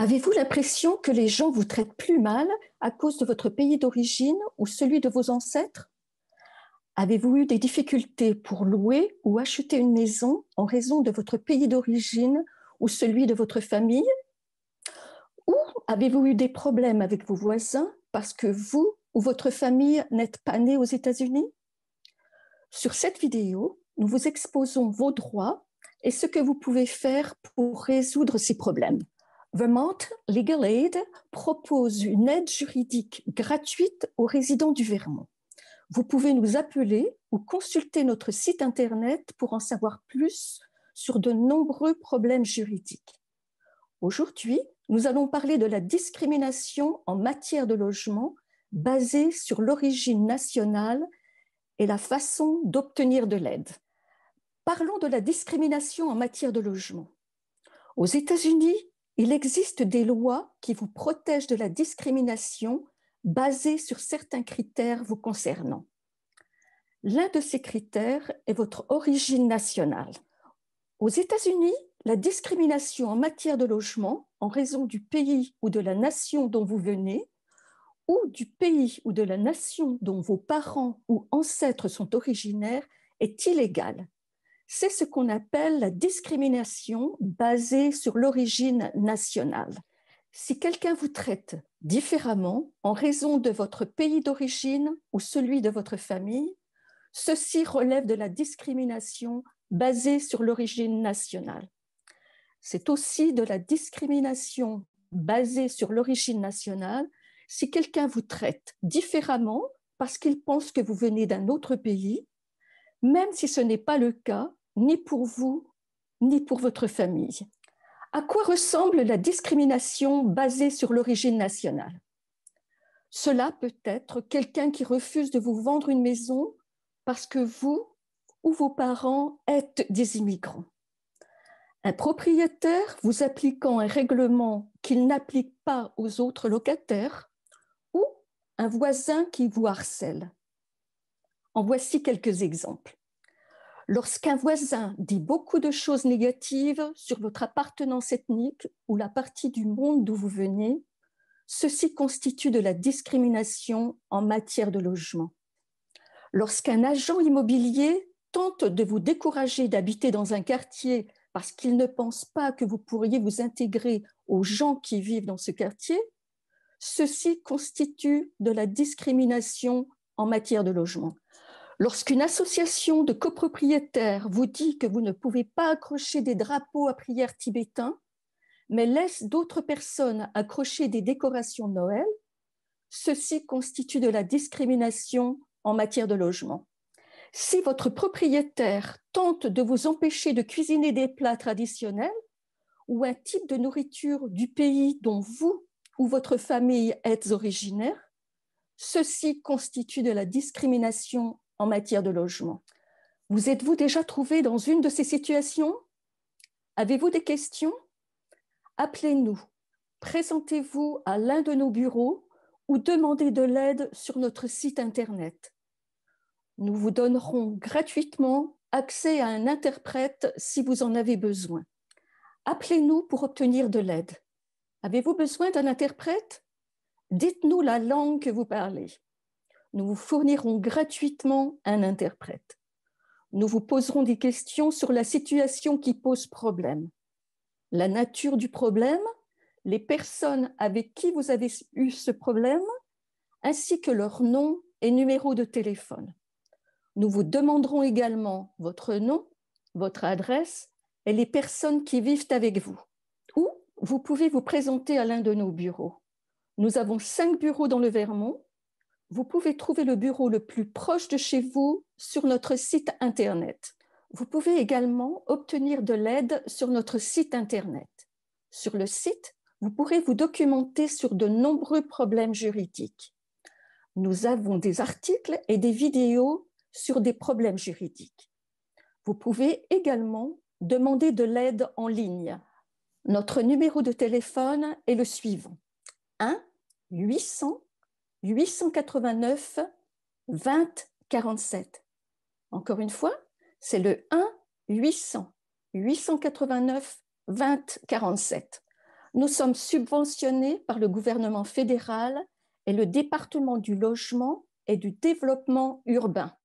Avez-vous l'impression que les gens vous traitent plus mal à cause de votre pays d'origine ou celui de vos ancêtres Avez-vous eu des difficultés pour louer ou acheter une maison en raison de votre pays d'origine ou celui de votre famille Ou avez-vous eu des problèmes avec vos voisins parce que vous ou votre famille n'êtes pas nés aux États-Unis Sur cette vidéo, nous vous exposons vos droits et ce que vous pouvez faire pour résoudre ces problèmes. Vermont Legal Aid propose une aide juridique gratuite aux résidents du Vermont. Vous pouvez nous appeler ou consulter notre site Internet pour en savoir plus sur de nombreux problèmes juridiques. Aujourd'hui, nous allons parler de la discrimination en matière de logement basée sur l'origine nationale et la façon d'obtenir de l'aide. Parlons de la discrimination en matière de logement. Aux États-Unis, il existe des lois qui vous protègent de la discrimination basée sur certains critères vous concernant. L'un de ces critères est votre origine nationale. Aux États-Unis, la discrimination en matière de logement en raison du pays ou de la nation dont vous venez ou du pays ou de la nation dont vos parents ou ancêtres sont originaires est illégale c'est ce qu'on appelle la discrimination basée sur l'origine nationale. Si quelqu'un vous traite différemment en raison de votre pays d'origine ou celui de votre famille, ceci relève de la discrimination basée sur l'origine nationale. C'est aussi de la discrimination basée sur l'origine nationale si quelqu'un vous traite différemment parce qu'il pense que vous venez d'un autre pays, même si ce n'est pas le cas ni pour vous, ni pour votre famille. À quoi ressemble la discrimination basée sur l'origine nationale Cela peut être quelqu'un qui refuse de vous vendre une maison parce que vous ou vos parents êtes des immigrants. Un propriétaire vous appliquant un règlement qu'il n'applique pas aux autres locataires ou un voisin qui vous harcèle. En voici quelques exemples. Lorsqu'un voisin dit beaucoup de choses négatives sur votre appartenance ethnique ou la partie du monde d'où vous venez, ceci constitue de la discrimination en matière de logement. Lorsqu'un agent immobilier tente de vous décourager d'habiter dans un quartier parce qu'il ne pense pas que vous pourriez vous intégrer aux gens qui vivent dans ce quartier, ceci constitue de la discrimination en matière de logement. Lorsqu'une association de copropriétaires vous dit que vous ne pouvez pas accrocher des drapeaux à prière tibétains, mais laisse d'autres personnes accrocher des décorations Noël, ceci constitue de la discrimination en matière de logement. Si votre propriétaire tente de vous empêcher de cuisiner des plats traditionnels ou un type de nourriture du pays dont vous ou votre famille êtes originaire, ceci constitue de la discrimination en matière de logement. Vous êtes-vous déjà trouvé dans une de ces situations Avez-vous des questions Appelez-nous, présentez-vous à l'un de nos bureaux ou demandez de l'aide sur notre site Internet. Nous vous donnerons gratuitement accès à un interprète si vous en avez besoin. Appelez-nous pour obtenir de l'aide. Avez-vous besoin d'un interprète Dites-nous la langue que vous parlez nous vous fournirons gratuitement un interprète. Nous vous poserons des questions sur la situation qui pose problème, la nature du problème, les personnes avec qui vous avez eu ce problème, ainsi que leur nom et numéro de téléphone. Nous vous demanderons également votre nom, votre adresse et les personnes qui vivent avec vous. Ou vous pouvez vous présenter à l'un de nos bureaux. Nous avons cinq bureaux dans le Vermont vous pouvez trouver le bureau le plus proche de chez vous sur notre site Internet. Vous pouvez également obtenir de l'aide sur notre site Internet. Sur le site, vous pourrez vous documenter sur de nombreux problèmes juridiques. Nous avons des articles et des vidéos sur des problèmes juridiques. Vous pouvez également demander de l'aide en ligne. Notre numéro de téléphone est le suivant 1 800 889 20 47. Encore une fois, c'est le 1 800 889 20 47. Nous sommes subventionnés par le gouvernement fédéral et le département du logement et du développement urbain.